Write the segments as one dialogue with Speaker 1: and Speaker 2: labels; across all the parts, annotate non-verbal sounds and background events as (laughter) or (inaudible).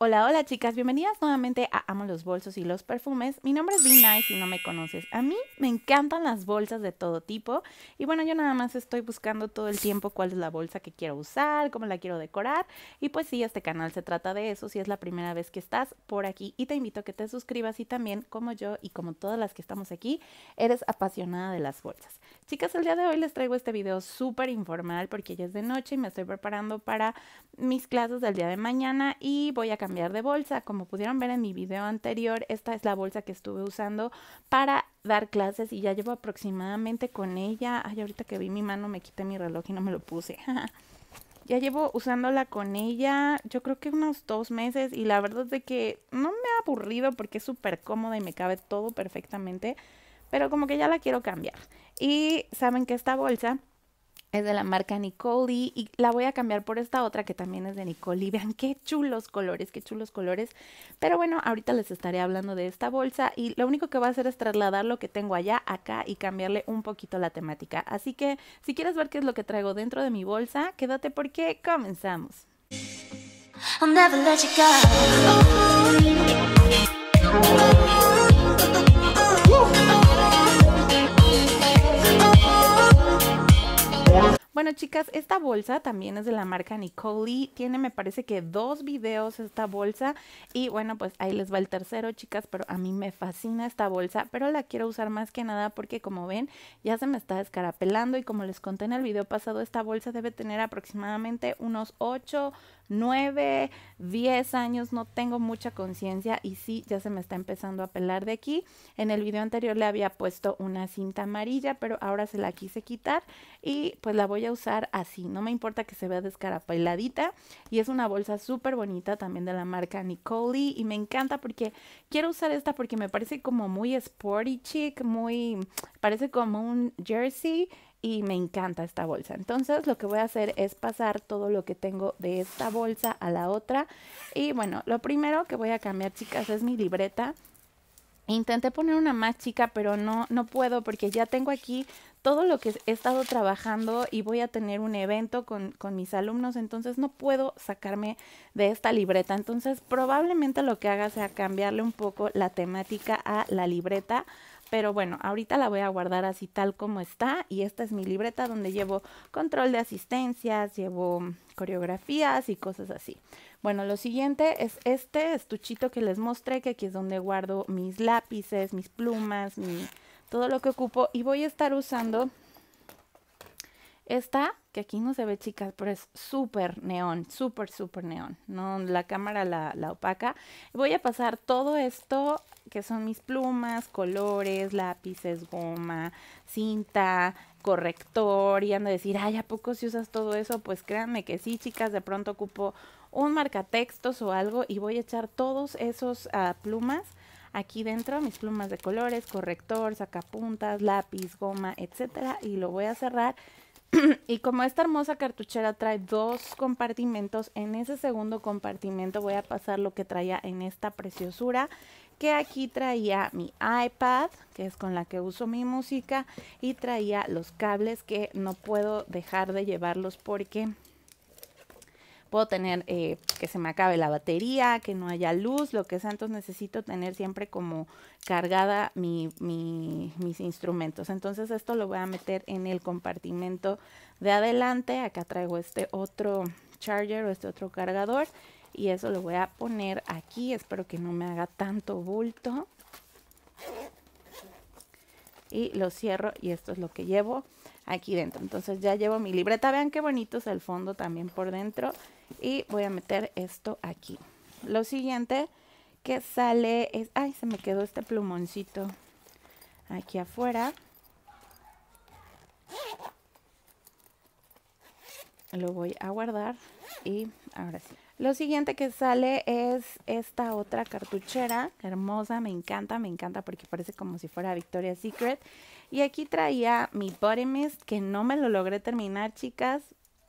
Speaker 1: Hola, hola chicas, bienvenidas nuevamente a Amo los bolsos y los perfumes. Mi nombre es Vinay, si no me conoces. A mí me encantan las bolsas de todo tipo y bueno, yo nada más estoy buscando todo el tiempo cuál es la bolsa que quiero usar, cómo la quiero decorar y pues sí, este canal se trata de eso si es la primera vez que estás por aquí y te invito a que te suscribas y también como yo y como todas las que estamos aquí, eres apasionada de las bolsas. Chicas, el día de hoy les traigo este video súper informal porque ya es de noche y me estoy preparando para mis clases del día de mañana y voy a cambiar cambiar de bolsa. Como pudieron ver en mi video anterior, esta es la bolsa que estuve usando para dar clases y ya llevo aproximadamente con ella. Ay, ahorita que vi mi mano me quité mi reloj y no me lo puse. (laughs) ya llevo usándola con ella, yo creo que unos dos meses y la verdad es de que no me ha aburrido porque es súper cómoda y me cabe todo perfectamente, pero como que ya la quiero cambiar. Y saben que esta bolsa es de la marca Nicoli y la voy a cambiar por esta otra que también es de Nicoli. Vean qué chulos colores, qué chulos colores. Pero bueno, ahorita les estaré hablando de esta bolsa y lo único que voy a hacer es trasladar lo que tengo allá, acá y cambiarle un poquito la temática. Así que si quieres ver qué es lo que traigo dentro de mi bolsa, quédate porque comenzamos. chicas, esta bolsa también es de la marca Nicole. E. Tiene, me parece que dos videos esta bolsa. Y bueno, pues ahí les va el tercero, chicas. Pero a mí me fascina esta bolsa. Pero la quiero usar más que nada porque, como ven, ya se me está escarapelando. Y como les conté en el video pasado, esta bolsa debe tener aproximadamente unos 8 9, 10 años, no tengo mucha conciencia y sí, ya se me está empezando a pelar de aquí. En el video anterior le había puesto una cinta amarilla, pero ahora se la quise quitar y pues la voy a usar así. No me importa que se vea descarapeladita y es una bolsa súper bonita también de la marca Nicole. y me encanta porque quiero usar esta porque me parece como muy sporty chic, muy, parece como un jersey y me encanta esta bolsa. Entonces lo que voy a hacer es pasar todo lo que tengo de esta bolsa a la otra. Y bueno, lo primero que voy a cambiar, chicas, es mi libreta. Intenté poner una más chica, pero no, no puedo porque ya tengo aquí todo lo que he estado trabajando y voy a tener un evento con, con, mis alumnos, entonces no puedo sacarme de esta libreta. Entonces probablemente lo que haga sea cambiarle un poco la temática a la libreta pero bueno, ahorita la voy a guardar así tal como está y esta es mi libreta donde llevo control de asistencias, llevo coreografías y cosas así. Bueno, lo siguiente es este estuchito que les mostré, que aquí es donde guardo mis lápices, mis plumas, mi, todo lo que ocupo y voy a estar usando esta, que aquí no se ve chicas, pero es súper neón, súper, súper neón, ¿no? La cámara la, opaca. Voy a pasar todo esto, que son mis plumas, colores, lápices, goma, cinta, corrector, y ando a decir, ay, ¿a poco si usas todo eso? Pues créanme que sí, chicas, de pronto ocupo un marcatextos o algo y voy a echar todos esos ah, plumas aquí dentro mis plumas de colores, corrector, sacapuntas, lápiz, goma, etcétera y lo voy a cerrar (clears throat) y como esta hermosa cartuchera trae dos compartimentos, en ese segundo compartimento voy a pasar lo que traía en esta preciosura, que aquí traía mi iPad, que es con la que uso mi música, y traía los cables que no puedo dejar de llevarlos porque puedo tener eh, que se me acabe la batería, que no haya luz, lo que sea, entonces necesito tener siempre como cargada mis instrumentos. Entonces esto lo voy a meter en el compartimento de adelante, acá traigo este otro charger o este otro cargador y eso lo voy a poner aquí, espero que no me haga tanto bulto. Y lo cierro y esto es lo que llevo aquí dentro. Entonces ya llevo mi libreta. Vean qué bonito es el fondo también por dentro y voy a meter esto aquí. Lo siguiente que sale es, ay, se me quedó este plumoncito aquí afuera. Lo voy a guardar y ahora sí. Lo siguiente que sale es esta otra cartuchera, hermosa, me encanta, me encanta porque parece como si fuera Victoria's Secret. Y aquí traía mi Body Mist, que no me lo logré terminar, chicas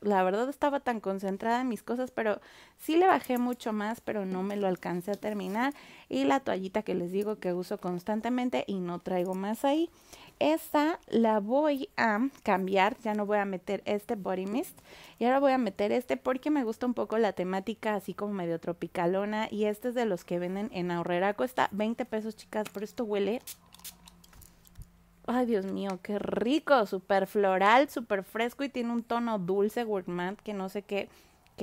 Speaker 1: la verdad estaba tan concentrada en mis cosas, pero sí le bajé mucho más, pero no me lo alcancé a terminar. Y la toallita que les digo que uso constantemente y no traigo más ahí. Esta la voy a cambiar, ya no voy a meter este body mist y ahora voy a meter este porque me gusta un poco la temática así como medio tropicalona y este es de los que venden en Ahorrera, cuesta 20 pesos chicas, pero esto huele Ay, Dios mío, qué rico, súper floral, súper fresco y tiene un tono dulce, gourmand, que no sé qué,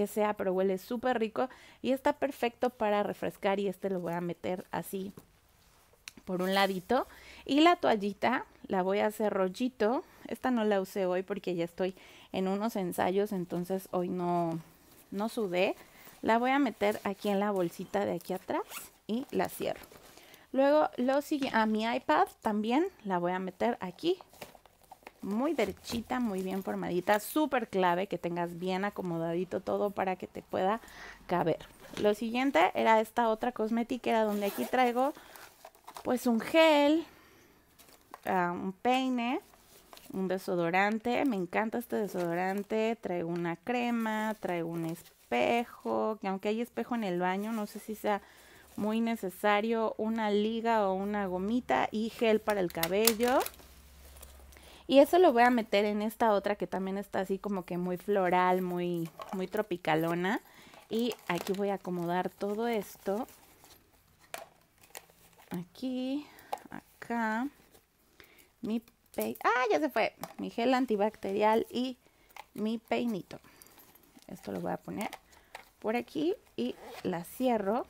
Speaker 1: sea, pero huele súper rico y está perfecto para refrescar y este lo voy a meter así por un ladito. Y la toallita la voy a hacer rollito. Esta no la usé hoy porque ya estoy en unos ensayos, entonces hoy no, no sudé. La voy a meter aquí en la bolsita de aquí atrás y la cierro. Luego, lo a mi iPad también la voy a meter aquí. Muy derechita, muy bien formadita. Súper clave que tengas bien acomodadito todo para que te pueda caber. Lo siguiente era esta otra cosmética donde aquí traigo pues un gel, ah, un peine, un desodorante. Me encanta este desodorante. Traigo una crema, traigo un espejo, que aunque hay espejo en el baño, no sé si sea muy necesario una liga o una gomita y gel para el cabello. Y eso lo voy a meter en esta otra que también está así como que muy floral, muy, muy tropicalona. Y aquí voy a acomodar todo esto. Aquí, acá. Mi peinito. Ah, ya se fue. Mi gel antibacterial y mi peinito. Esto lo voy a poner por aquí y la cierro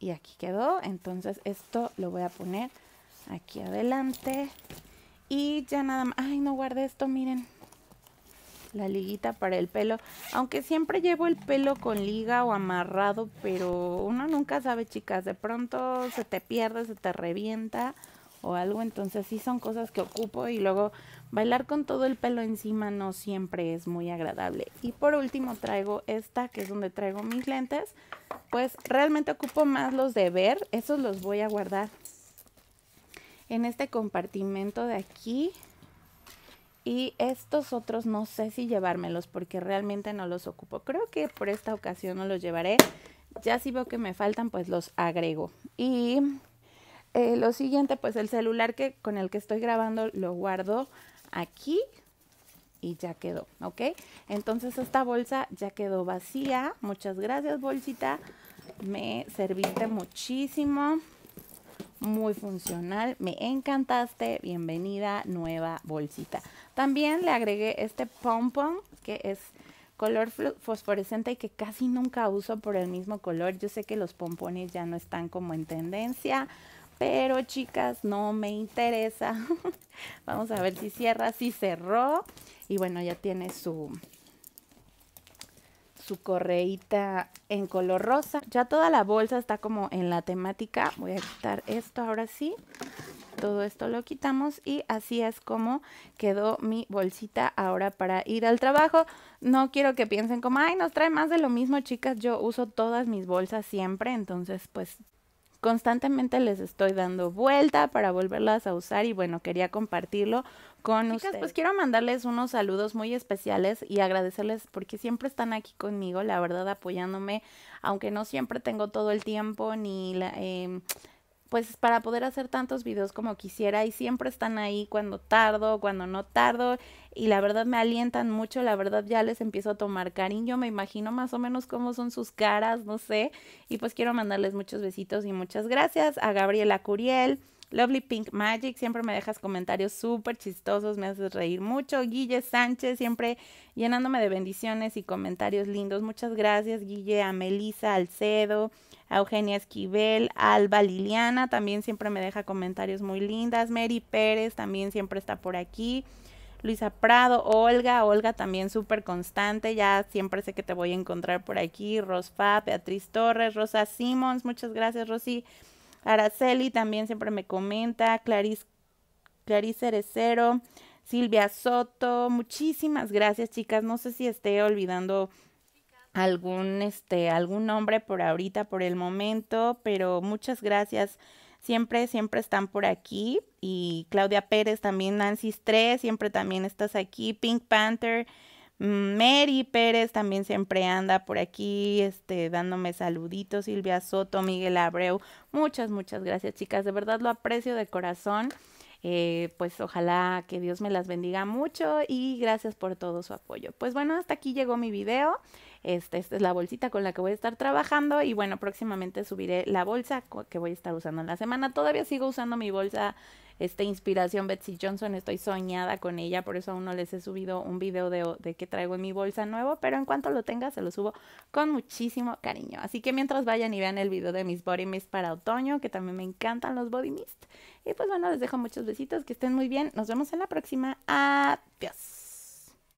Speaker 1: y aquí quedó. Entonces esto lo voy a poner aquí adelante. Y ya nada más. Ay, no guardé esto, miren. La liguita para el pelo. Aunque siempre llevo el pelo con liga o amarrado, pero uno nunca sabe, chicas. De pronto se te pierde, se te revienta o algo, entonces sí son cosas que ocupo y luego bailar con todo el pelo encima no siempre es muy agradable. Y por último traigo esta, que es donde traigo mis lentes, pues realmente ocupo más los de ver, esos los voy a guardar en este compartimento de aquí. Y estos otros no sé si llevármelos porque realmente no los ocupo. Creo que por esta ocasión no los llevaré. Ya si veo que me faltan, pues los agrego. Y eh, lo siguiente, pues el celular que, con el que estoy grabando lo guardo aquí y ya quedó, ¿ok? Entonces esta bolsa ya quedó vacía. Muchas gracias, bolsita. Me serviste muchísimo. Muy funcional, me encantaste, bienvenida nueva bolsita. También le agregué este pompón que es color fosforescente y que casi nunca uso por el mismo color. Yo sé que los pompones ya no están como en tendencia, pero chicas, no me interesa. (laughs) Vamos a ver si cierra, si cerró. Y bueno, ya tiene su, su correita en color rosa. Ya toda la bolsa está como en la temática. Voy a quitar esto ahora sí. Todo esto lo quitamos y así es como quedó mi bolsita ahora para ir al trabajo. No quiero que piensen como, ay, nos trae más de lo mismo, chicas. Yo uso todas mis bolsas siempre, entonces pues constantemente les estoy dando vuelta para volverlas a usar y bueno, quería compartirlo con pues ustedes. Pues quiero mandarles unos saludos muy especiales y agradecerles porque siempre están aquí conmigo, la verdad apoyándome, aunque no siempre tengo todo el tiempo ni la, em, pues para poder hacer tantos videos como quisiera y siempre están ahí cuando tardo, cuando no tardo y la verdad me alientan mucho, la verdad ya les empiezo a tomar cariño, me imagino más o menos cómo son sus caras, no sé, y pues quiero mandarles muchos besitos y muchas gracias a Gabriela Curiel. Lovely Pink Magic, siempre me dejas comentarios súper chistosos, me haces reír mucho. Guille Sánchez, siempre llenándome de bendiciones y comentarios lindos. Muchas gracias, Guille, a Melisa Alcedo, Eugenia Esquivel, Alba Liliana, también siempre me deja comentarios muy lindas, Mary Pérez también siempre está por aquí. Luisa Prado, Olga, Olga también súper constante, ya siempre sé que te voy a encontrar por aquí, Rosfa, Beatriz Torres, Rosa Simons, muchas gracias Rosy, Araceli también siempre me comenta, Clarice, Clarice Cerecero, Silvia Soto, muchísimas gracias chicas, no sé si esté olvidando algún este algún nombre por ahorita por el momento, pero muchas gracias. Siempre siempre están por aquí y Claudia Pérez también Nancy 3 siempre también estás aquí, Pink Panther, mm, Mary Pérez también siempre anda por aquí, este, dándome saluditos, Silvia Soto, Miguel Abreu, muchas, muchas gracias chicas, de verdad lo aprecio de corazón, eh, pues ojalá que Dios me las bendiga mucho y gracias por todo su apoyo. Pues bueno, hasta aquí llegó mi video, este, esta, es la bolsita con la que voy a estar trabajando y bueno, próximamente subiré la bolsa que voy a estar usando en la semana. Todavía sigo usando mi bolsa esta inspiración Betsy Johnson, estoy soñada con ella, por eso aún no les he subido un video de, de traigo en mi bolsa nuevo, pero en cuanto lo tenga se lo subo con muchísimo cariño. Así que mientras vayan y vean el video de mis body mist para otoño, que también me encantan los body mist. Y pues bueno, les dejo muchos besitos, que estén muy bien, nos vemos en la próxima, adiós.